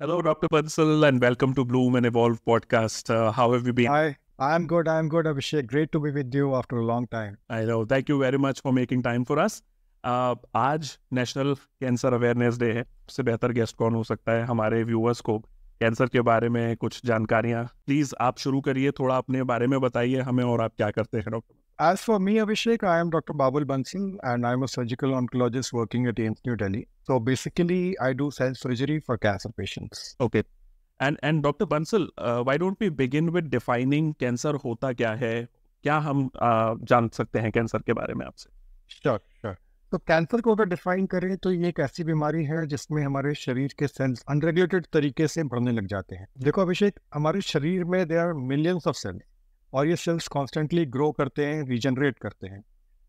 Hello, Dr. Bansal, and welcome to Bloom and Evolve podcast. Uh, how have you been? Hi, I'm good. I'm good, Abhishek. Great to be with you after a long time. I know. Thank you very much for making time for us. Uh, आज national cancer awareness day है सबसे बेहतर guest कौन हो सकता है हमारे viewers को कैंसर के बारे में कुछ जानकारियाँ प्लीज़ आप शुरू करिए थोड़ा अपने बारे में बताइए हमें और आप क्या करते हैं doctor As for me, Abhishek, I am Dr. Babul Bansing and I'm a surgical oncologist working at AIMS New Delhi. So basically, I do cell surgery for cancer patients. Okay. And and Dr. Bansal, uh, why don't we begin with defining cancer hota kya hai? Kya हम uh, जान सकते हैं cancer के बारे में आपसे? Sure, sure. तो cancer को अगर डिफाइन करें तो ये एक ऐसी बीमारी है जिसमें हमारे शरीर के सेल्स अनरेगुलेटेड तरीके से बढ़ने लग जाते हैं देखो अभिषेक हमारे शरीर में there are millions of cells और ये सेल्स कॉन्स्टेंटली ग्रो करते हैं रीजनरेट करते हैं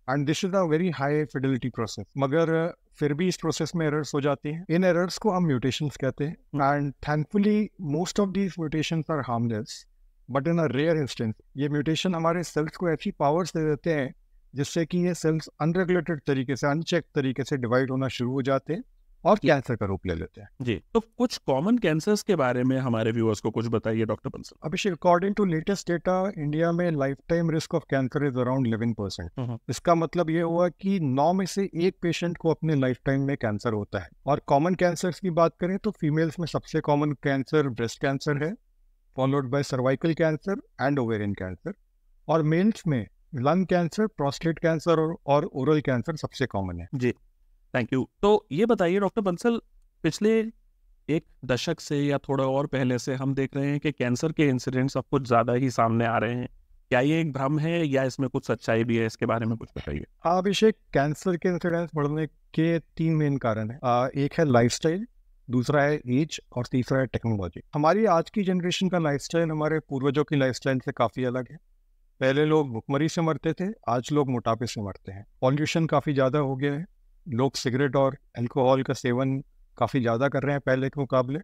and this is a very high fidelity process मगर फिर भी इस प्रोसेस में एरर्स हो जाती हैं इन एरर्स को हम म्यूटेशन कहते हैं and thankfully most of these mutation are harmless but in a rare instance ये म्यूटेशन हमारे सेल्स को ऐसी पावर्स दे देते हैं जिससे कि ये सेल्स अनरेगुलेटेड तरीके से अनचेक तरीके से डिवाइड होना शुरू हो जाते हैं और कैंसर का रूप ले लेते हैं जी तो कुछ कॉमन कैंसर्स के बारे में हमारे व्यूअर्स को कुछ बताइए doctor Bansal Abhishek according to latest data India में lifetime risk of cancer is around eleven percent इसका मतलब ये हुआ कि नौ में से एक पेशेंट को अपने लाइफ टाइम में कैंसर होता है और कॉमन कैंसर की बात करें तो फीमेल्स में सबसे कॉमन कैंसर ब्रेस्ट कैंसर है followed by cervical cancer and ovarian cancer और मेल्स में लंग कैंसर प्रोस्टेट कैंसर और ओरल कैंसर सबसे कॉमन है जी थैंक यू तो ये बताइए डॉक्टर बंसल पिछले एक दशक से या थोड़ा और पहले से हम देख रहे हैं कि कैंसर के इंसिडेंट्स अब कुछ ज़्यादा ही सामने आ रहे हैं क्या ये एक भ्रम है या इसमें कुछ सच्चाई भी है इसके बारे में कुछ बताइए हाँ अभिषेक कैंसर के इंसिडेंस बढ़ने के तीन मेन कारण है आ, एक है लाइफ दूसरा है एज और तीसरा है टेक्नोलॉजी हमारी आज की जनरेशन का लाइफ हमारे पूर्वजों की लाइफ से काफ़ी अलग है पहले लोग भुखमरी से मरते थे आज लोग मोटापे से मरते हैं पॉल्यूशन काफ़ी ज़्यादा हो गया है लोग सिगरेट और अल्कोहल का सेवन काफ़ी ज़्यादा कर रहे हैं पहले के मुकाबले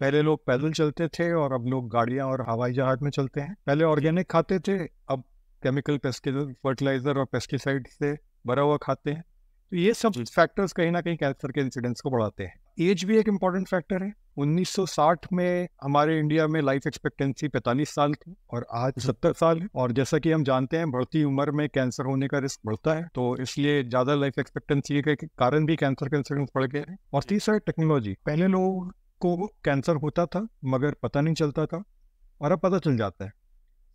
पहले लोग पैदल चलते थे और अब लोग गाड़ियाँ और हवाई जहाज़ में चलते हैं पहले ऑर्गेनिक खाते थे अब केमिकल पेस्टिसाइड फर्टिलाइज़र और पेस्टिसाइड से भरा हुआ खाते हैं तो ये सब फैक्टर्स कहीं ना कहीं कैंसर के इंसिडेंस को बढ़ाते हैं एज भी एक इम्पॉर्टेंट फैक्टर है 1960 में हमारे इंडिया में लाइफ एक्सपेक्टेंसी 45 साल थी और आज 70 साल है और जैसा कि हम जानते हैं बढ़ती उम्र में कैंसर होने का रिस्क बढ़ता है तो इसलिए ज़्यादा लाइफ एक्सपेक्टेंसी के कारण भी कैंसर के इंसिडेंस बढ़ गए हैं और तीसरा टेक्नोलॉजी पहले लोगों को कैंसर होता था मगर पता नहीं चलता था और अब पता चल जाता है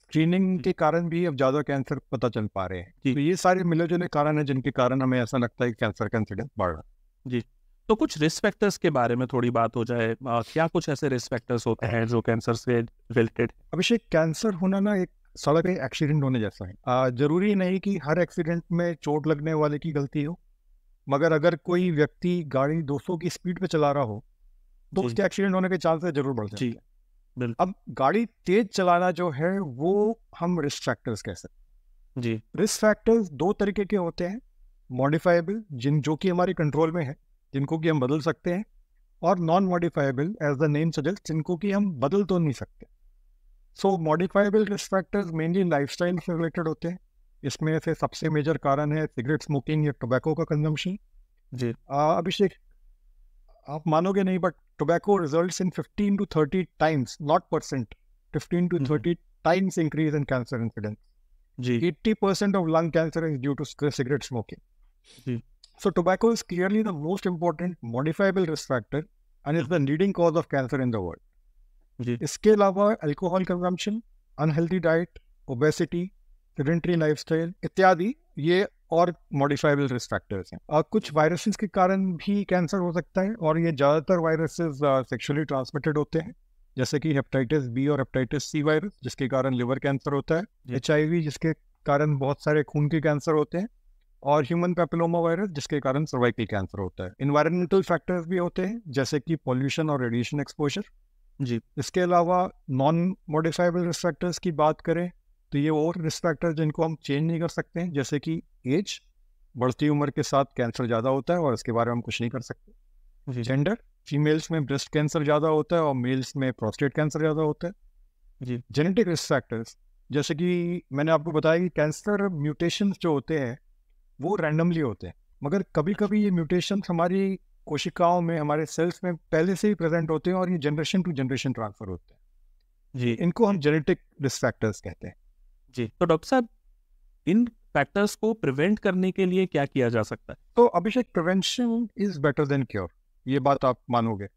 स्क्रीनिंग के कारण भी अब ज्यादा कैंसर पता चल पा रहे हैं तो ये सारे मिले जुले कारण है जिनके कारण हमें ऐसा लगता है कि कैंसर का इंसिडेंस बढ़ रहा है जी तो कुछ रिस्क फैक्टर्स के बारे में थोड़ी बात हो जाए आ, क्या कुछ ऐसे रिस्क फैक्टर्स होते हैं जो कैंसर से रिलेटेड अभिषेक कैंसर होना ना एक सड़क एक्सीडेंट होने जैसा है आ, जरूरी नहीं कि हर एक्सीडेंट में चोट लगने वाले की गलती हो मगर अगर कोई व्यक्ति गाड़ी 200 की स्पीड पे चला रहा हो तो उसके एक्सीडेंट होने के चांसेस जरूर बढ़ जाते हैं अब गाड़ी तेज चलाना जो है वो हम रिस्क फैक्टर्स कह सकते जी रिस्क फैक्टर्स दो तरीके के होते हैं मॉडिफाइबल जिन जो कि हमारे कंट्रोल में है जिनको कि हम बदल सकते हैं और non modifiable as the name suggest जिनको कि हम बदल तो नहीं सकते so modifiable risk factors mainly life से रिलेटेड होते हैं इसमें से सबसे मेजर कारण है सिगरेट स्मोकिंग या टोबैको का कंजम्पशन जी अभिषेक आप मानोगे नहीं but tobacco result in fifteen to thirty times not percent fifteen to thirty times increase in cancer incidence जी eighty percent of lung cancer is due to cigarette smoking so tobacco is clearly the most important modifiable risk and is the leading cause of cancer in the world इसके अलावा alcohol consumption unhealthy diet obesity sedentary lifestyle इत्यादि ये और modifiable risk factors हैं और कुछ viruses के कारण भी कैंसर हो सकता है और ये ज़्यादातर वायरसेस सेक्सुअली ट्रांसमिटेड होते हैं जैसे कि हेपेटाइटिस बी और हेपेटाइटिस सी वायरस जिसके कारण लिवर कैंसर होता है एच जिसके कारण बहुत सारे खून के कैंसर होते हैं और ह्यूमन पेपिलोमा वायरस जिसके कारण सर्वाइकल कैंसर होता है इन्वायरमेंटल फैक्टर्स भी होते हैं जैसे कि पॉल्यूशन और रेडिएशन एक्सपोजर जी इसके अलावा नॉन मॉडिफाइबल रिस्क फैक्टर्स की बात करें तो ये और रिस्क फैक्टर जिनको हम चेंज नहीं कर सकते हैं जैसे कि एज बढ़ती उम्र के साथ कैंसर ज़्यादा होता है और इसके बारे में हम कुछ नहीं कर सकते जेंडर फीमेल्स में ब्रेस्ट कैंसर ज़्यादा होता है और मेल्स में प्रोस्टेट कैंसर ज़्यादा होता है जी जेनेटिक रिस्क फैक्टर्स जैसे कि मैंने आपको बताया कि कैंसर म्यूटेशन जो होते हैं वो रैंडमली होते हैं मगर कभी कभी ये म्यूटेशन हमारी कोशिकाओं में हमारे सेल्स में पहले से ही प्रेजेंट होते हैं और ये जनरेशन टू जनरेशन ट्रांसफर होते हैं जी इनको हम जेनेटिक रिस्क फैक्टर्स कहते हैं जी तो डॉक्टर साहब इन फैक्टर्स को प्रिवेंट करने के लिए क्या किया जा सकता है तो Abhishek prevention is better than cure ये बात आप मानोगे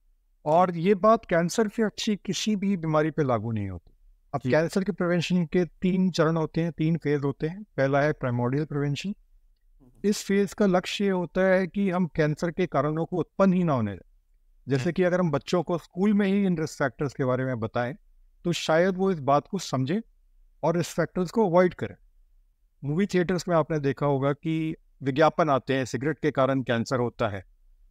और ये बात कैंसर से अच्छी किसी भी बीमारी पे लागू नहीं होती अब कैंसर के प्रिवेंशन के तीन चरण होते हैं तीन फेज होते हैं पहला है प्राइमोडियल हम्म। प्रिवेंशन इस फेज का लक्ष्य ये होता है कि हम कैंसर के कारणों को उत्पन्न ही ना होने दें जैसे हम्म। कि अगर हम बच्चों को स्कूल में ही इन रिस्क फैक्टर्स के बारे में बताएं तो शायद वो इस बात को समझें और रिस्क फैक्टर्स को अवॉइड करें मूवी थिएटर्स में आपने देखा होगा कि विज्ञापन आते हैं सिगरेट के कारण कैंसर होता है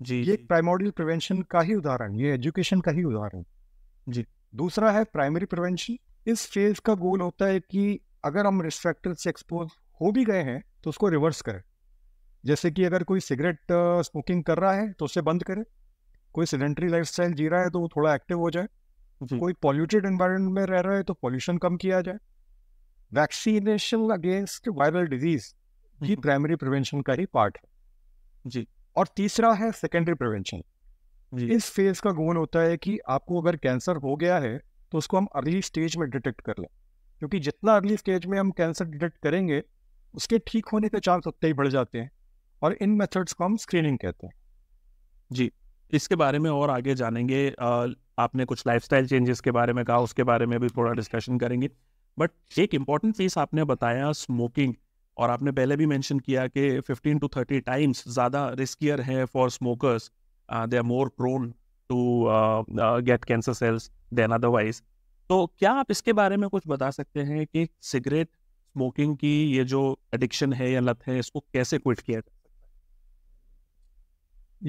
जी ये प्राइमोडियल प्रिवेंशन का ही उदाहरण ये एजुकेशन का ही उदाहरण जी दूसरा है प्राइमरी प्रिवेंशन इस फेज का गोल होता है कि अगर हम रिस्क से एक्सपोज हो भी गए हैं तो उसको रिवर्स करें जैसे कि अगर कोई सिगरेट स्मोकिंग कर रहा है तो उसे बंद करे कोई सिलेंट्री लाइफ जी रहा है तो वो थोड़ा एक्टिव हो जाए कोई पॉल्यूटेड इन्वायरमेंट में रह रहा है तो पॉल्यूशन कम किया जाए वैक्सीनेशन अगेंस्ट वायरल डिजीज ये हम्म। प्राइमरी प्रिवेंशन का ही पार्ट है जी और तीसरा है सेकेंडरी प्रिवेंशन इस फेज का गोल होता है कि आपको अगर कैंसर हो गया है तो उसको हम अर्ली स्टेज में डिटेक्ट कर लें क्योंकि जितना अर्ली स्टेज में हम कैंसर डिटेक्ट करेंगे उसके ठीक होने के चांस उतने ही बढ़ जाते हैं और इन मेथड्स को हम स्क्रीनिंग कहते हैं जी इसके बारे में और आगे जानेंगे आपने कुछ लाइफस्टाइल चेंजेस के बारे में कहा उसके बारे में भी थोड़ा डिस्कशन करेंगे बट एक इम्पॉर्टेंट फेस आपने बताया स्मोकिंग और आपने पहले भी मेंशन किया कि 15 टू 30 टाइम्स ज़्यादा रिस्कियर है for smokers they are more prone to get cancer cells than otherwise तो क्या आप इसके बारे में कुछ बता सकते हैं कि सिगरेट स्मोकिंग की ये जो एडिक्शन है या लत है इसको कैसे क्विट किया जाए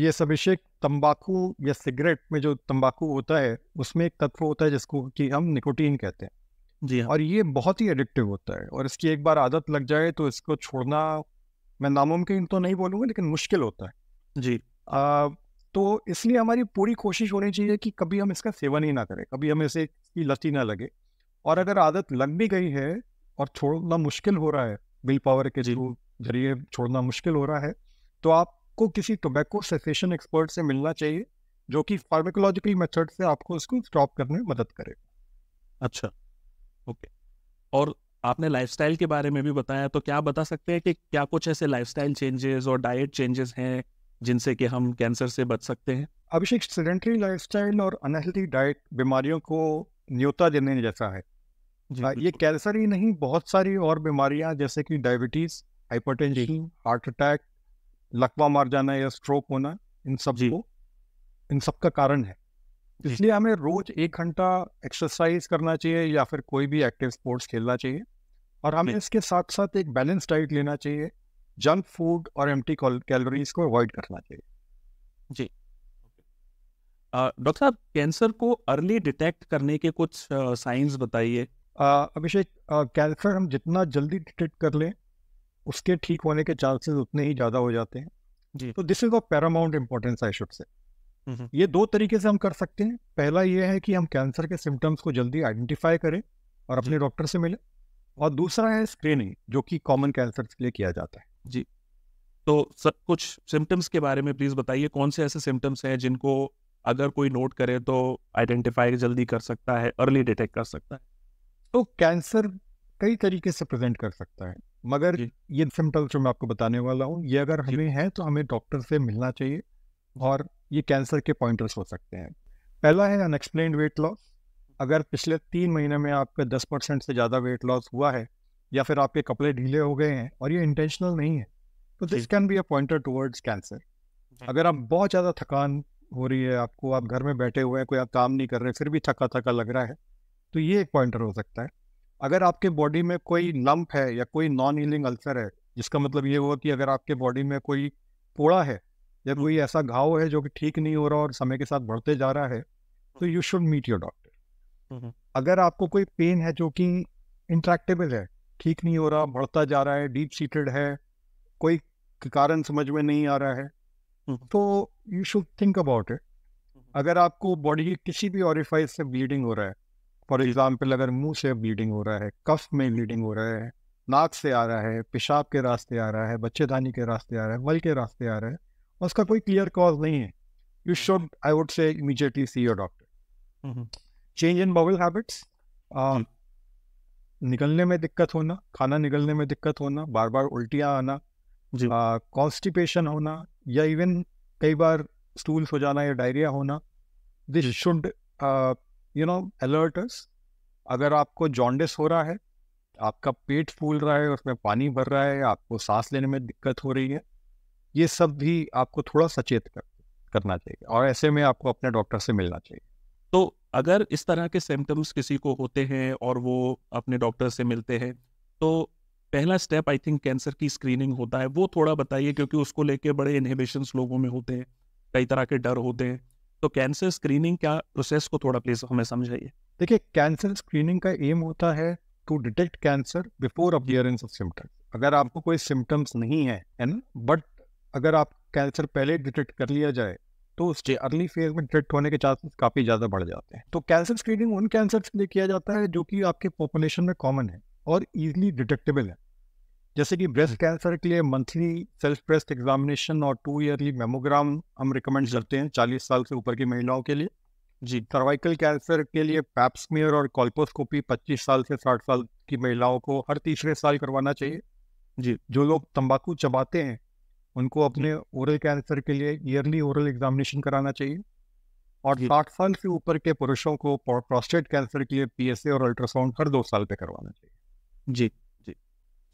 ये सब अभिषेक तंबाकू या सिगरेट में जो तंबाकू होता है उसमें एक तत्व होता है जिसको कि हम निकोटीन कहते हैं जी हाँ। और ये बहुत ही एडिक्टिव होता है और इसकी एक बार आदत लग जाए तो इसको छोड़ना मैं नामुमकिन तो नहीं बोलूँगा लेकिन मुश्किल होता है जी आ, तो इसलिए हमारी पूरी कोशिश होनी चाहिए कि कभी हम इसका सेवन ही ना करें कभी हमें इसे की लती ना लगे और अगर आदत लग भी गई है और छोड़ना मुश्किल हो रहा है विल पावर के जरिए छोड़ना मुश्किल हो रहा है तो आपको किसी टोबैको सेसेशन एक्सपर्ट से मिलना चाहिए जो कि फार्मेकोलॉजिकल मेथड से आपको इसको स्टॉप करने में मदद करे अच्छा और आपने लाइफस्टाइल के बारे में भी बताया तो क्या बता सकते हैं कि क्या कुछ ऐसे लाइफस्टाइल चेंजेस और डाइट चेंजेस हैं जिनसे कि हम कैंसर से बच सकते हैं अभिषेक सेडेंट्री लाइफस्टाइल और अनहेल्थी डाइट बीमारियों को न्योता देने जैसा है ये कैंसर ही नहीं बहुत सारी और बीमारियां जैसे कि डायबिटीज हाइपरटेंशन हार्ट अटैक लकवा मार जाना या स्ट्रोक होना इन सब को इन सब का कारण है इसलिए हमें रोज एक घंटा एक्सरसाइज करना चाहिए या फिर कोई भी एक्टिव स्पोर्ट्स खेलना चाहिए और हमें इसके साथ साथ एक बैलेंस डाइट लेना चाहिए जंक फूड और एम्प्टी कैलोरीज को अवॉइड करना चाहिए जी डॉक्टर साहब कैंसर को अर्ली डिटेक्ट करने के कुछ साइंस बताइए अभिषेक कैंसर हम जितना जल्दी डिटेक्ट कर लें उसके ठीक होने के चांसेस उतने ही ज़्यादा हो जाते हैं जी तो this is of paramount importance I should say ये दो तरीके से हम कर सकते हैं पहला ये है कि हम कैंसर के सिम्टम्स को जल्दी आइडेंटिफाई करें और अपने डॉक्टर से मिलें और दूसरा है स्क्रीनिंग जो कि कॉमन कैंसर के लिए किया जाता है जी तो सर कुछ सिम्टम्स के बारे में प्लीज़ बताइए कौन से ऐसे सिम्टम्स हैं जिनको अगर कोई नोट करे तो आइडेंटिफाई जल्दी कर सकता है अर्ली डिटेक्ट कर सकता है तो कैंसर कई तरीके से प्रेजेंट कर सकता है मगर ये सिम्टम्स जो मैं आपको बताने वाला हूँ ये अगर हमें है तो हमें डॉक्टर से मिलना चाहिए और ये कैंसर के पॉइंटर्स हो सकते हैं पहला है अनएक्सप्लेन वेट लॉस अगर पिछले तीन महीने में आपका दस परसेंट से ज़्यादा वेट लॉस हुआ है या फिर आपके कपड़े ढीले हो गए हैं और ये इंटेंशनल नहीं है तो this can be a pointer towards cancer अगर आप बहुत ज़्यादा थकान हो रही है आपको आप घर में बैठे हुए हैं कोई आप काम नहीं कर रहे फिर भी थका थका लग रहा है तो ये एक पॉइंटर हो सकता है अगर आपके बॉडी में कोई लंप है या कोई नॉन हीलिंग अल्सर है जिसका मतलब ये हुआ कि अगर आपके बॉडी में कोई पोड़ा है जब कोई ऐसा घाव है जो कि ठीक नहीं हो रहा और समय के साथ बढ़ते जा रहा है तो you should meet your doctor अगर आपको कोई पेन है जो कि इंट्रैक्टेबल है ठीक नहीं हो रहा बढ़ता जा रहा है डीप सीटेड है कोई कारण समझ में नहीं आ रहा है तो you should think about it अगर आपको बॉडी की किसी भी ऑरिफाइज से ब्लीडिंग हो रहा है फॉर एग्जाम्पल अगर मुंह से ब्लीडिंग हो रहा है कफ में ब्लीडिंग हो रहा है नाक से आ रहा है पेशाब के रास्ते आ रहा है बच्चेदानी के रास्ते आ रहा है मल के रास्ते आ रहा है उसका कोई क्लियर कॉज नहीं है you should I would say immediately see your doctor change in bowel habits निकलने में दिक्कत होना खाना निकलने में दिक्कत होना बार बार उल्टियाँ आना कॉन्स्टिपेशन uh, होना या इवन कई बार स्टूल्स हो जाना या डायरिया होना this should you know alerts अगर आपको जॉन्डिस हो रहा है आपका पेट फूल रहा है उसमें पानी भर रहा है आपको सांस लेने में दिक्कत हो रही है ये सब भी आपको थोड़ा सचेत कर, करना चाहिए और ऐसे में आपको अपने डॉक्टर से मिलना चाहिए तो अगर इस तरह के सिम्टम्स किसी को होते हैं और वो अपने डॉक्टर से मिलते हैं तो पहला स्टेप आई थिंक कैंसर की स्क्रीनिंग होता है वो थोड़ा बताइए क्योंकि उसको लेके बड़े इनहिबिशन लोगों में होते हैं कई तरह के डर होते हैं तो कैंसर स्क्रीनिंग क्या प्रोसेस को थोड़ा प्लीज हमें समझाइए देखिए कैंसर स्क्रीनिंग का एम होता है to detect cancer before appearance of symptoms अगर आपको कोई सिम्टम्स नहीं है है ना बट अगर आप कैंसर पहले डिटेक्ट कर लिया जाए तो उसके अर्ली फेज में डिटेक्ट होने के चांसेस काफ़ी ज़्यादा बढ़ जाते हैं तो कैंसर स्क्रीनिंग उन कैंसर के लिए किया जाता है जो कि आपके पॉपुलेशन में कॉमन है और ईजिली डिटेक्टेबल है जैसे कि ब्रेस्ट हम्म। कैंसर के लिए मंथली सेल्फ ब्रेस्ट एग्जामिनेशन और टू ईयरली मेमोग्राम हम रिकमेंड करते हैं चालीस साल से ऊपर की महिलाओं के लिए जी सर्वाइकल कैंसर के लिए पैप्समियर और कॉल्पोस्कोपी पच्चीस साल से साठ साल की महिलाओं को हर तीसरे साल करवाना चाहिए जी जो लोग तंबाकू चबाते हैं उनको अपने ओरल कैंसर के लिए ईयरली ओरल एग्जामिनेशन कराना चाहिए और साठ साल से ऊपर के पुरुषों को प्रोस्टेट कैंसर के लिए पीएसए और अल्ट्रासाउंड हर दो साल पे करवाना चाहिए जी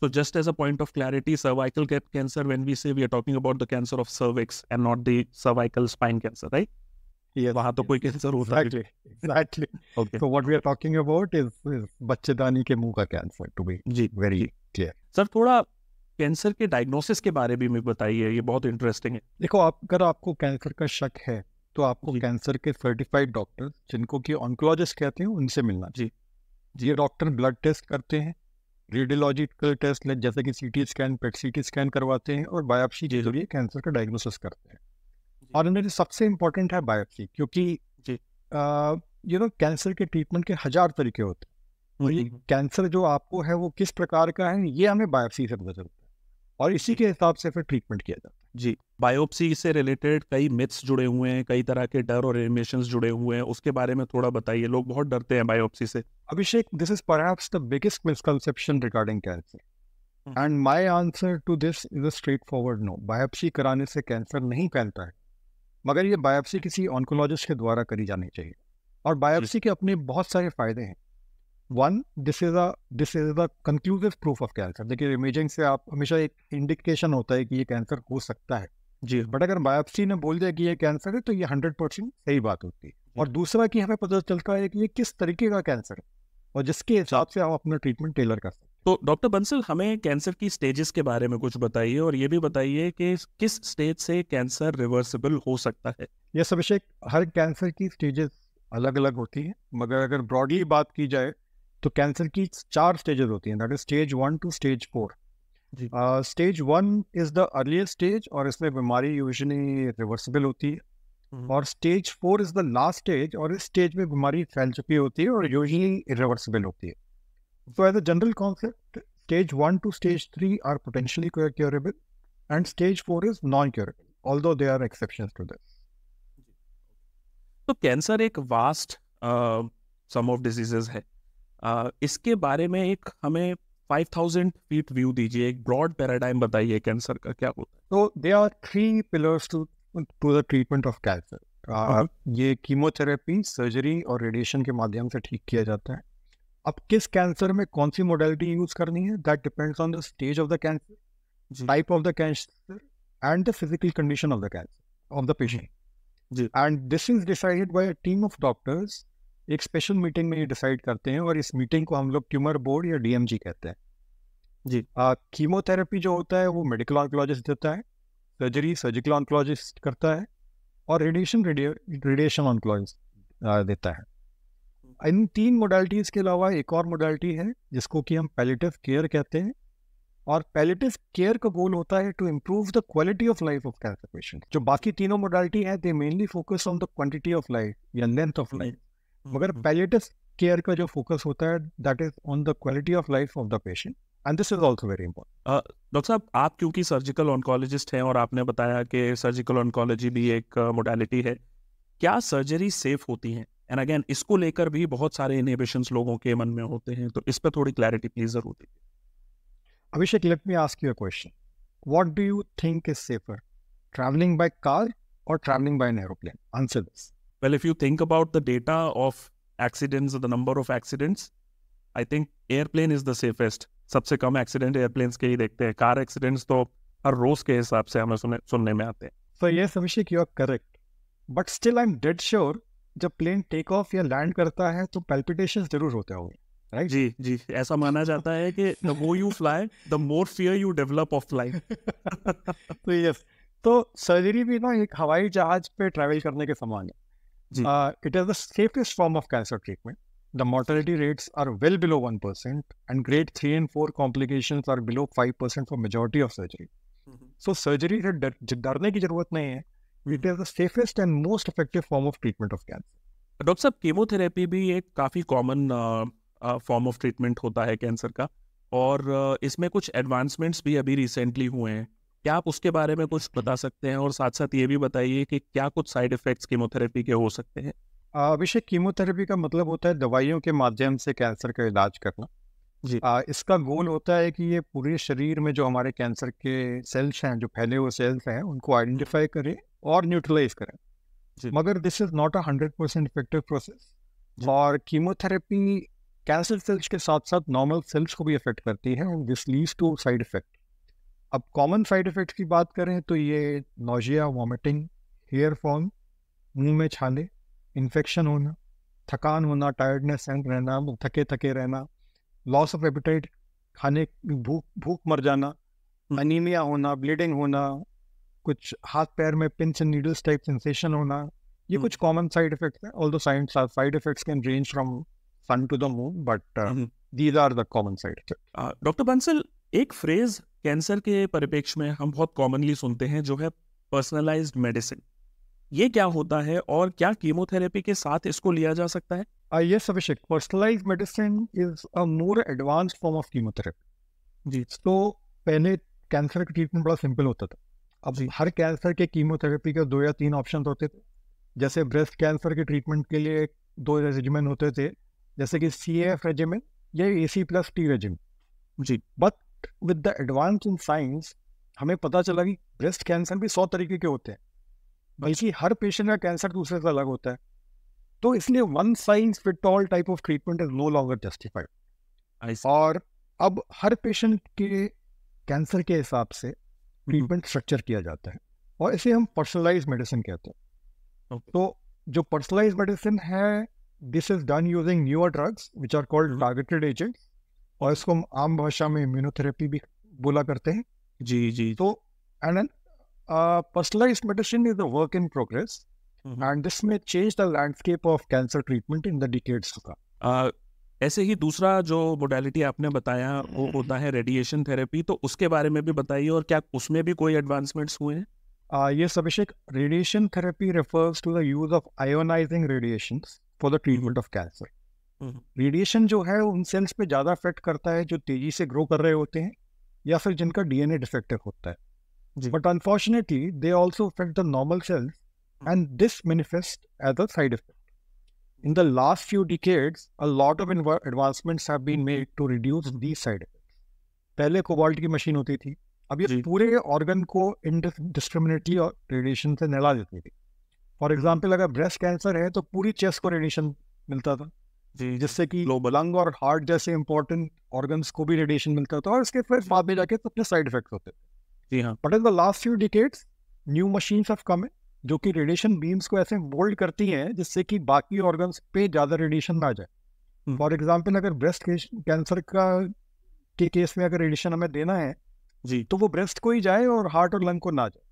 So just as a point of clarity, cervical cervical cancer when we say we are talking about the cancer of cervix and not the cervical spine cancer right yes, वहां तो yes, कोई cancer होता exactly, है exactly. okay. so what we are talking about is, is बच्चेदानी के मुंह का cancer to be जी very clear sir थोड़ा कैंसर के डायग्नोसिस के बारे में बताइए ये बहुत इंटरेस्टिंग है देखो आप अगर आपको कैंसर का शक है तो आपको कैंसर के सर्टिफाइड डॉक्टर जिनको कि ऑन्कोलॉजिस्ट कहते हैं उनसे मिलना जी ये डॉक्टर ब्लड टेस्ट करते हैं रेडियोलॉजिकल टेस्ट जैसे कि C T scan PET C T scan करवाते हैं और बायोप्सी के जरिए कैंसर का डायग्नोसिस करते हैं और इनमें सबसे इम्पोर्टेंट है बायोप्सी क्योंकि यू नो कैंसर के ट्रीटमेंट के हजार तरीके होते हैं हम्म, हम्म, हम्म। कैंसर जो आपको है वो किस प्रकार का है ये हमें बायोप्सी से पता चलता है और इसी के हिसाब से फिर ट्रीटमेंट किया जाता है जी बायोप्सी से रिलेटेड कई मिथ्स जुड़े हुए हैं कई तरह के डर और एनिमेशन जुड़े हुए हैं उसके बारे में थोड़ा बताइए लोग बहुत डरते हैं बायोप्सी से अभिषेक दिस इज पर the biggest misconception regarding cancer and my answer to this is a straightforward no biopsy कराने से कैंसर नहीं फैलता है मगर ये बायोप्सी किसी ऑन्कोलॉजिस्ट के द्वारा करी जानी चाहिए और बायोप्सी के अपने बहुत सारे फायदे हैं one this is a this is the conclusive proof of cancer देखिए इमेजिंग से आप हमेशा एक इंडिकेशन होता है कि ये कैंसर हो सकता है जी बट अगर बायोप्सी ने बोल दिया कि ये कैंसर है तो ये हंड्रेड परसेंट सही बात होती है और दूसरा कि हमें पता चलता है कि ये किस तरीके का कैंसर है और जिसके हिसाब से आप अपना ट्रीटमेंट टेलर कर सकते हैं तो डॉक्टर बंसल हमें कैंसर की स्टेजेस के बारे में कुछ बताइए और ये भी बताइए कि किस स्टेज से कैंसर रिवर्सिबल हो सकता है यस सब हर कैंसर की स्टेजेस अलग अलग होती है मगर अगर ब्रॉडली बात की जाए तो कैंसर की चार स्टेजेस होती हैं that is stage one two stage four stage one is the earliest stage और इसमें बीमारी यूजली रिवर्सिबल होती है हम्म। और stage four is the last stage और इस स्टेज में बीमारी फैल चुकी होती है और यूजली रिवर्सिबल होती है as a general concept stage one two stage three are potentially curable and stage four is non curable although they are exception to this तो कैंसर एक वास्ट सम ऑफ डिजीजेस है इसके बारे में एक हमें फाइव थाउजेंड फीट व्यू दीजिए एक ब्रॉड पैराडाइम बताइए कैंसर का क्या होता है तो they are three pillars to to the treatment of cancer ये कीमोथेरेपी सर्जरी और रेडिएशन के माध्यम से ठीक किया जाता है अब किस कैंसर में कौन सी मोडेलिटी यूज करनी है that depends on the stage of the cancer type of the cancer and the physical condition of the cancer of the patient जी and this is decided by a team of doctors एक special meeting में ये decide करते हैं और इस meeting को हम लोग ट्यूमर बोर्ड या डीएमजी कहते हैं जी कीमोथेरेपी जो होता है वो मेडिकल ऑन्कोलॉजिस्ट देता है सर्जरी सर्जिकल ऑन्कोलॉजिस्ट करता है और रेडिएशन रेडिएशन ऑन्कोलॉजिस्ट देता है इन तीन मोडालिटीज़ के अलावा एक और मोडालिटी है जिसको कि हम पैलेटिव केयर कहते हैं और पैलेटिव केयर का गोल होता है to improve the quality of life of cancer patient जो बाकी तीनों मोडालिटी है they mainly focus on the quantity of life या लेंथ ऑफ लाइफ मगर पैलेटिव केयर का जो फोकस होता है that is on the quality of life of the patient and this is also very important doctor साहब आप क्योंकि surgical oncologist हैं और आपने बताया कि सर्जिकल ऑनकोलॉजी भी एक मोडालिटी uh, है क्या सर्जरी सेफ होती है एंड अगेन इसको लेकर भी बहुत सारे इनहिबिशंस लोगों के मन में होते हैं तो इस पर थोड़ी क्लैरिटी प्लीज जरूर दी Abhishek let me ask you a question what do you think is safer travelling by car और travelling by an aeroplane answer this Well, if you think about the data of accidents, the number of accidents, I think airplane is the safest सबसे कम accident airplane के ही देखते हैं car accidents तो हर रोज के हिसाब से हमें सुने सुनने में आते हैं so yes Abhishek you are correct but still I am dead sure जब प्लेन टेक ऑफ या लैंड करता है तो पेल्पिटेशन जरूर होते होंगे Right? जी जी ऐसा माना जाता है कि the more you fly the more fear you develop of flying तो यस तो सर्जरी भी ना एक हवाई जहाज पे ट्रैवल करने के समान है uh, it is the safest form of cancer treatment. The mortality rates are well below 1%, and grade 3 and 4 complications are below 5% for majority of surgery. So surgery से डर, डरने की जरूरत नहीं है it is the safest and most effective form of treatment of cancer doctor साहब chemotherapy भी एक काफ़ी कॉमन फॉर्म ऑफ ट्रीटमेंट होता है कैंसर का और uh, इसमें कुछ एडवांसमेंट्स भी अभी रिसेंटली हुए हैं क्या आप उसके बारे में कुछ बता सकते हैं और साथ साथ ये भी बताइए कि क्या कुछ साइड इफेक्ट्स कीमोथेरेपी के हो सकते हैं अभिषेक कीमोथेरेपी का मतलब होता है दवाइयों के माध्यम से कैंसर का इलाज करना जी आ, इसका गोल होता है कि ये पूरे शरीर में जो हमारे कैंसर के सेल्स हैं जो फैले हुए सेल्स हैं उनको आइडेंटिफाई करें और न्यूट्रलाइज करें मगर this is not a hundred percent effective process और कीमोथेरेपी कैंसर सेल्स के साथ साथ नॉर्मल सेल्स को भी अफेक्ट करती है and this leads to side effect अब कॉमन साइड इफ़ेक्ट्स की बात करें तो ये नोजिया वॉमिटिंग हेयर फॉल मुंह में छाले इन्फेक्शन होना थकान होना टायर्डनेस एंड रहना थके थके रहना लॉस ऑफ एपिटाइट खाने भूख भूख मर जाना अनीमिया हम्म। होना ब्लीडिंग होना कुछ हाथ पैर में pins and needles type sensation होना ये हम्म। कुछ कॉमन साइड इफेक्ट्स हैं although science are side effects can range from sun to the moon but these are the common side effect doctor Bansal एक फ्रेज कैंसर के परिपेक्ष में हम बहुत कॉमनली सुनते हैं जो है पर्सनलाइज मेडिसिन ये क्या होता है और क्या कीमोथेरेपी के साथ इसको लिया जा सकता है yes Abhishek personalise medicine is a more advance form of chemotherapy जी तो पहले कैंसर का ट्रीटमेंट बड़ा सिंपल होता था अब जी. हर कैंसर के कीमोथेरेपी के दो या तीन ऑप्शन होते थे जैसे ब्रेस्ट कैंसर के ट्रीटमेंट के लिए दो रेजिमेंट होते थे जैसे कि सी एफ रेजिमेंट या A C plus T regimen जी but with the advance in science हमें पता चला कि ब्रेस्ट कैंसर भी सौ तरीके के होते हैं बल्कि हर पेशेंट का कैंसर दूसरे से अलग होता है तो इसलिए one science fit all type of treatment is no longer justified और अब हर पेशेंट के कैंसर के हिसाब से ट्रीटमेंट हम्म। स्ट्रक्चर किया जाता है और इसे हम पर्सनलाइज मेडिसिन कहते हैं okay. तो जो पर्सनलाइज मेडिसिन है this is done using newer drugs which are called targeted agents और इसको आम भाषा में इम्यूनोथेरेपी भी बोला करते हैं जी जी तो and personalise medicine is a work in progress and this may change the landscape of cancer treatment in the decades का ऐसे ही दूसरा जो मोडेलिटी आपने बताया वो हम्म। होता है रेडिएशन थेरेपी तो उसके बारे में भी बताइए और क्या उसमें भी कोई एडवांसमेंट्स हुए हैं yes Abhishek radiation therapy refers to the use of ionising radiation for the treatment of cancer radiation जो है उन सेल्स पे ज़्यादा इफेक्ट करता है जो तेज़ी से ग्रो कर रहे होते हैं या फिर जिनका डीएनए डिफेक्टिव होता है but unfortunately they also effect the normal cells and this manifest as a side effect in the last few decades, a lot of advancements have been made to reduce हम्म। these side effects. पहले cobalt की machine होती थी अब ये पूरे organ को indiscriminately और रेडिएशन से नहला देती थी फॉर एग्जाम्पल अगर ब्रेस्ट कैंसर है तो पूरी चेस्ट को रेडिएशन मिलता था जी जिससे कि लंग और हार्ट जैसे इंपॉर्टेंट ऑर्गन्स को भी रेडिएशन मिलता था और इसके फिर बाद में जाके अपने साइड इफेक्ट होते हैं जी हाँ but in the last few decades new machines of come जो कि रेडिएशन बीम्स को ऐसे मोल्ड करती हैं जिससे कि बाकी ऑर्गन्स पे ज़्यादा रेडिएशन ना जाए फॉर एग्जाम्पल हम्म। अगर ब्रेस्ट कैंसर का के केस में अगर रेडिएशन हमें देना है जी तो वो ब्रेस्ट को ही जाए और हार्ट और लंग को ना जाए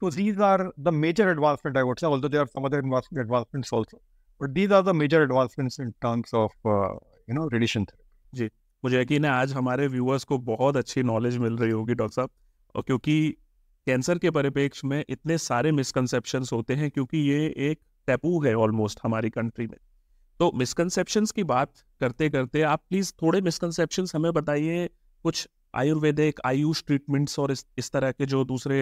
तो these are the major advancement I would say also there some other advancements also but these are the major advancements in terms of you know radiation therapy जी मुझे यकीन है आज हमारे व्यूअर्स को बहुत अच्छी नॉलेज मिल रही होगी डॉक्टर साहब और क्योंकि कैंसर के परिप्रेक्ष्य में इतने सारे मिसकनसेप्शंस होते हैं क्योंकि ये एक टैपू है ऑलमोस्ट हमारी कंट्री में तो मिसकनसेप्शंस की बात करते करते आप प्लीज़ थोड़े मिसकनसेप्शंस हमें बताइए कुछ आयुर्वेदिक आयुष ट्रीटमेंट्स और इस इस तरह के जो दूसरे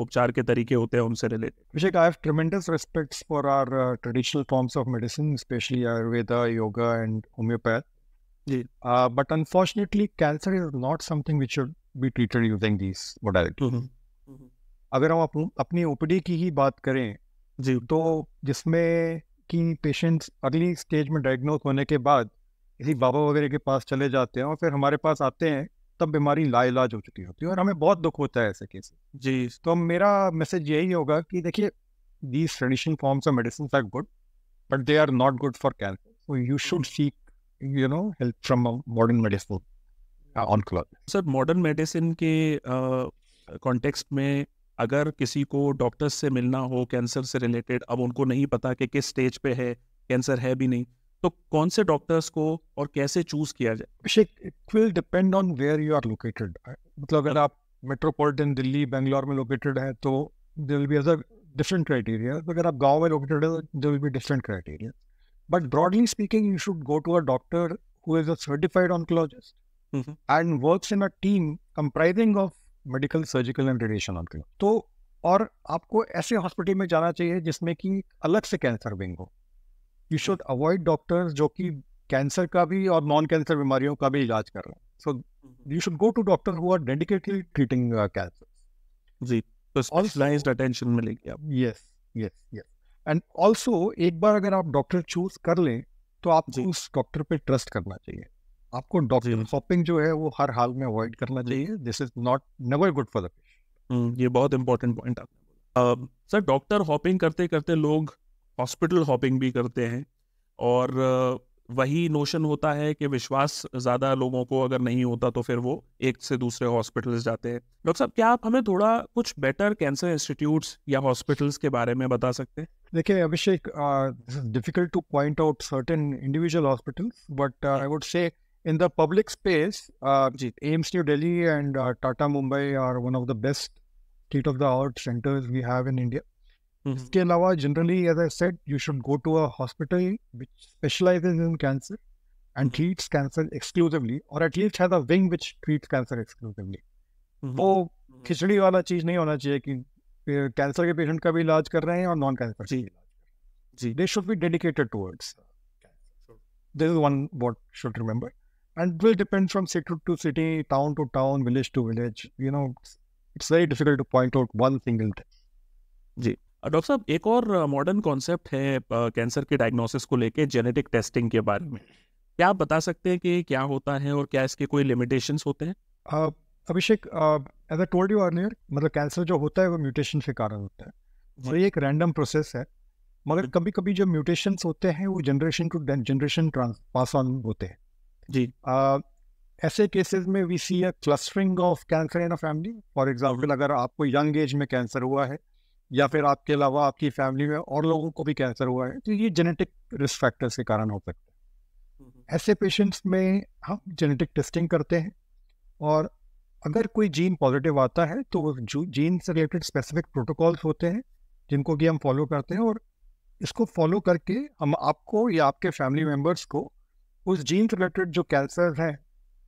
उपचार के तरीके होते हैं उनसे related Abhishek I have respects for our traditional forms of medicine specially Ayurveda yoga and homeopath जी but unfortunately cancer is not something which should be treated using this अगर हम अप, अपनी ओपीडी की ही बात करें जी तो जिसमें कि पेशेंट्स अर्ली स्टेज में डायग्नोज होने के बाद किसी बाबा वगैरह के पास चले जाते हैं और फिर हमारे पास आते हैं तब बीमारी लाइलाज हो चुकी होती है और हमें बहुत दुख होता है ऐसे केस जी तो मेरा मैसेज यही होगा कि देखिए these traditional forms of medicine are good but they are not good for cancer so you should seek you know help from modern medicine on cloth sir modern medicine के context uh, में अगर किसी को doctor से मिलना हो cancer से related अब उनको नहीं पता कि किस स्टेज पे है कैंसर है भी नहीं तो कौन से डॉक्टर्स को और कैसे चूज किया जाए it will depend on where you are located मतलब अगर आप मेट्रोपॉलिटन दिल्ली बेंगलोर में लोकेटेड है तो they will be other different criteria अगर आप गांव में लोकेटेड है तो they will be different criteria but broadly speaking you should go to a doctor who is a certified oncologist and works in a team comprising of medical surgical and radiation oncology तो और आपको ऐसे hospital में जाना चाहिए जिसमें कि अलग से कैंसर विंग हो यू शुड अवॉइड डॉक्टर्स जो कि कैंसर का भी और नॉन कैंसर बीमारियों का भी इलाज कर रहे हैं so you should go to doctor who are dedicatedly treating cancer जी तो स्पेशलाइज्ड अटेंशन मिलेगी आप yes yes yes and also एक बार अगर आप डॉक्टर चूज कर लें तो आप उस डॉक्टर पे ट्रस्ट करना चाहिए आपको डॉक्टर शॉपिंग जो है वो हर हाल में अवॉइड करना चाहिए this is not never good for the patient ये बहुत इंपॉर्टेंट पॉइंट है सर डॉक्टर हॉपिंग करते करते लोग हॉस्पिटल हॉपिंग भी करते हैं और वही नोशन होता है कि विश्वास ज़्यादा लोगों को अगर नहीं होता तो फिर वो एक से दूसरे हॉस्पिटल्स जाते हैं डॉक्टर साहब क्या आप हमें थोड़ा कुछ बेटर कैंसर इंस्टीट्यूट्स या हॉस्पिटल्स के बारे में बता सकते हैं देखिए Abhishek difficult to point out certain individual hospitals but I would say in the public space जी AIIMS New Delhi and Tata Mumbai are one of the best state of the art centres we have in India हम्म। इसके अलावा generally as I said you should go to a hospital which specialises in cancer and treats cancer exclusively और at least has a wing which treats cancer exclusively वो हम्म। खिचड़ी वाला चीज नहीं होना चाहिए कि कैंसर के पेशेंट का भी इलाज कर रहे हैं और नॉन कैंसर जी जी they should be dedicated towards this is one what should remember and will depend from city to city town to town village to village you know it's very difficult to point out one single one जी doctor साहब एक और modern concept है cancer के diagnosis को लेके genetic testing के बारे में क्या आप बता सकते हैं कि क्या होता है और क्या इसके कोई लिमिटेशंस होते हैं Abhishek as a told you are मतलब कैंसर जो होता है वो म्यूटेशन के कारण होता है तो ये एक रैंडम प्रोसेस है मगर कभी कभी जो म्यूटेशंस होते हैं वो generation to generation pass on होते हैं जी ऐसे केसेस में we see a clustering of cancer in a family for example अगर आपको यंग एज में कैंसर हुआ है या फिर आपके अलावा आपकी फैमिली में और लोगों को भी कैंसर हुआ है तो ये जेनेटिक रिस्क फैक्टर्स के कारण हो सकता है ऐसे पेशेंट्स में हम जेनेटिक टेस्टिंग करते हैं और अगर कोई जीन पॉजिटिव आता है तो जो जीन से रिलेटेड स्पेसिफिक प्रोटोकॉल्स होते हैं जिनको कि हम फॉलो करते हैं और इसको फॉलो करके हम आपको या आपके फैमिली मेम्बर्स को उस जीन से रिलेटेड जो कैंसर है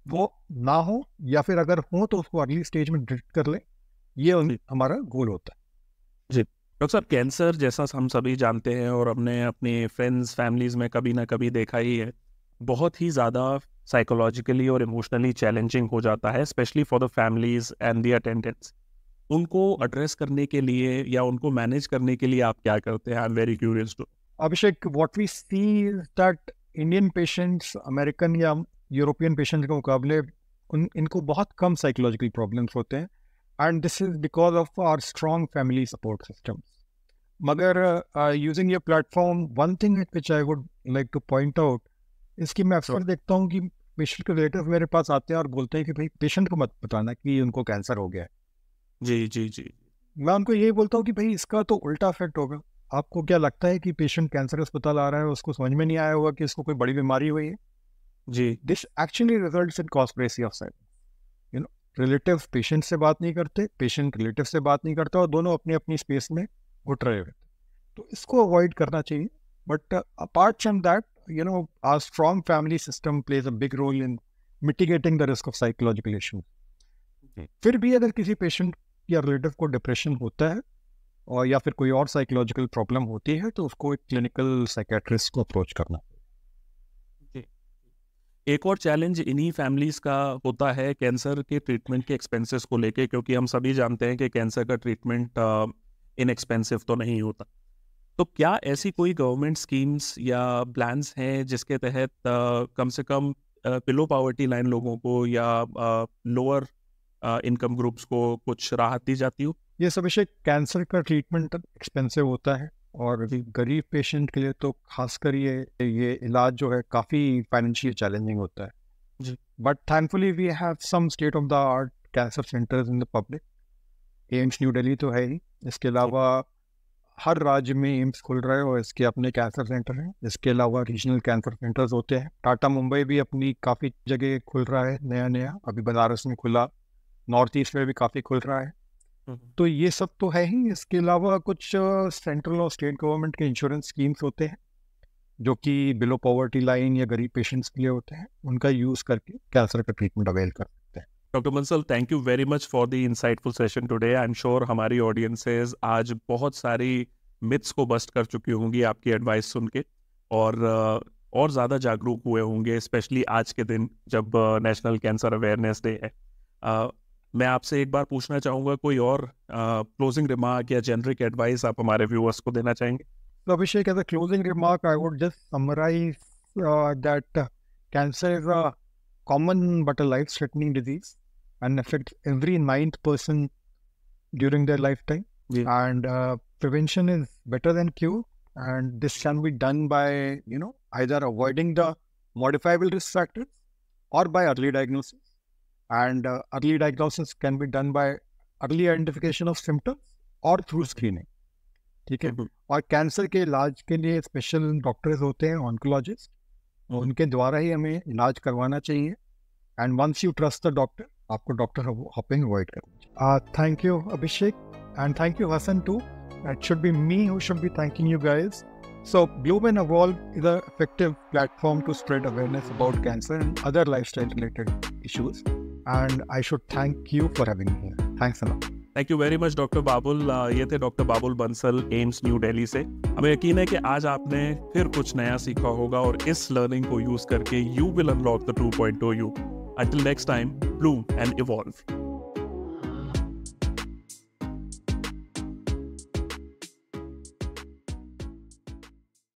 वो ना हो या फिर अगर हो तो उसको अर्ली स्टेज में डिटेक्ट कर लें ये हमारा गोल होता है जी डॉक्टर साहब कैंसर जैसा हम सभी जानते हैं और हमने अपने फ्रेंड्स फैमिलीज में कभी ना कभी देखा ही है बहुत ही ज़्यादा साइकोलॉजिकली और इमोशनली चैलेंजिंग हो जाता है specially for the families and the attendants उनको एड्रेस करने के लिए या उनको मैनेज करने के लिए आप क्या करते हैं I am very curious to Abhishek what we see that Indian patients American या यूरोपियन पेशेंट्स के मुकाबले उन इनको बहुत कम साइकोलॉजिकल प्रॉब्लम्स होते हैं and this is because of our strong family support system. मगर uh, using your one thing at which I would like to point out इसकी मैं अक्सर देखता हूँ कि पेशेंट के रिलेटिव मेरे पास आते हैं और बोलते हैं कि भाई पेशेंट को मत बताना कि उनको कैंसर हो गया है जी जी जी मैं उनको यही बोलता हूँ कि भाई इसका तो उल्टा इफेक्ट होगा आपको क्या लगता है कि पेशेंट कैंसर अस्पताल आ रहा है उसको समझ में नहीं आया होगा कि इसको कोई बड़ी बीमारी हुई है जी this actually result in conspiracy of side relative patient से बात नहीं करते पेशेंट रिलेटिव से बात नहीं करता और दोनों अपनी अपनी स्पेस में घुट रहे होते तो इसको अवॉइड करना चाहिए but apart from that you know our strong family system plays a big role in mitigating the risk of psychological issue फिर भी अगर किसी पेशेंट या रिलेटिव को डिप्रेशन होता है और या फिर कोई और साइकोलॉजिकल प्रॉब्लम होती है तो उसको एक क्लिनिकल साइकेट्रिस्ट को अप्रोच करना एक और चैलेंज इन्हीं फैमिलीज़ का होता है कैंसर के ट्रीटमेंट के एक्सपेंसेस को लेके क्योंकि हम सभी जानते हैं कि कैंसर का ट्रीटमेंट इनएक्सपेंसिव तो नहीं होता तो क्या ऐसी कोई गवर्नमेंट स्कीम्स या प्लान्स हैं जिसके तहत कम से कम बिलो पावर्टी लाइन लोगों को या लोअर इनकम ग्रुप्स को कुछ राहत दी जाती हो ये सब अभिषेक कैंसर का ट्रीटमेंट एक्सपेंसिव होता है और अभी गरीब पेशेंट के लिए तो खासकर ये ये इलाज जो है काफ़ी फाइनेंशियल चैलेंजिंग होता है जी but thankfully we have some state of the art cancer centres in the public AIIMS new Delhi तो है ही इसके अलावा हर राज्य में एम्स खुल रहे हैं और इसके अपने कैंसर सेंटर हैं इसके अलावा रीजनल कैंसर सेंटर्स होते हैं टाटा मुंबई भी अपनी काफ़ी जगह खुल रहा है नया नया अभी बनारस में खुला नॉर्थ ईस्ट में भी काफ़ी खुल रहा है हम्म। तो ये सब तो है ही इसके अलावा कुछ सेंट्रल और स्टेट गवर्नमेंट के इंश्योरेंस स्कीम्स होते हैं जो कि बिलो पॉवर्टी लाइन या गरीब पेशेंट्स के लिए होते हैं उनका यूज़ करके कैंसर का ट्रीटमेंट अवेल कर सकते हैं doctor Mansal thank you very much for the insightful session today I am sure हमारी ऑडियंसेस आज बहुत सारी मिथ्स को बस्ट कर चुकी होंगी आपकी एडवाइस सुन के और और ज़्यादा जागरूक हुए होंगे स्पेशली आज के दिन जब नेशनल कैंसर अवेयरनेस डे है मैं आपसे एक बार पूछना चाहूंगा कोई और क्लोजिंग रिमार्क या जेनरिक एडवाइस आप हमारे व्यूअर्स को देना चाहेंगे तो Abhishek as a closing remark I would just summarize that cancer is a common but a life threatening disease and affect every ninth person during their lifetime and prevention is better than cure and this can be done by you know I avoiding the modifiable risk factors और by early diagnosis And uh, early diagnosis can be done by early identification of symptoms or through screening. ठीक है mm-hmm. और cancer के इलाज के लिए special doctors होते हैं ऑन्कोलॉजिस्ट mm-hmm. उनके द्वारा ही हमें इलाज करवाना चाहिए and once you trust the doctor आपको डॉक्टर हॉपिंग अवॉइड करना thank you Abhishek and thank you Hasan too it should be me who should be thanking you guys So, Bloom and Evolve is an effective platform to spread awareness about cancer and other lifestyle related issues. and I should thank you for having me here. Thanks a lot. Thank you very much doctor Babul ये थे doctor Babul Bansal AIIMS new Delhi से हमें यकीन है कि आज आपने फिर कुछ नया सीखा होगा और इस लर्निंग को यूज करके you will unlock the 2.0 you until next time Bloom and evolve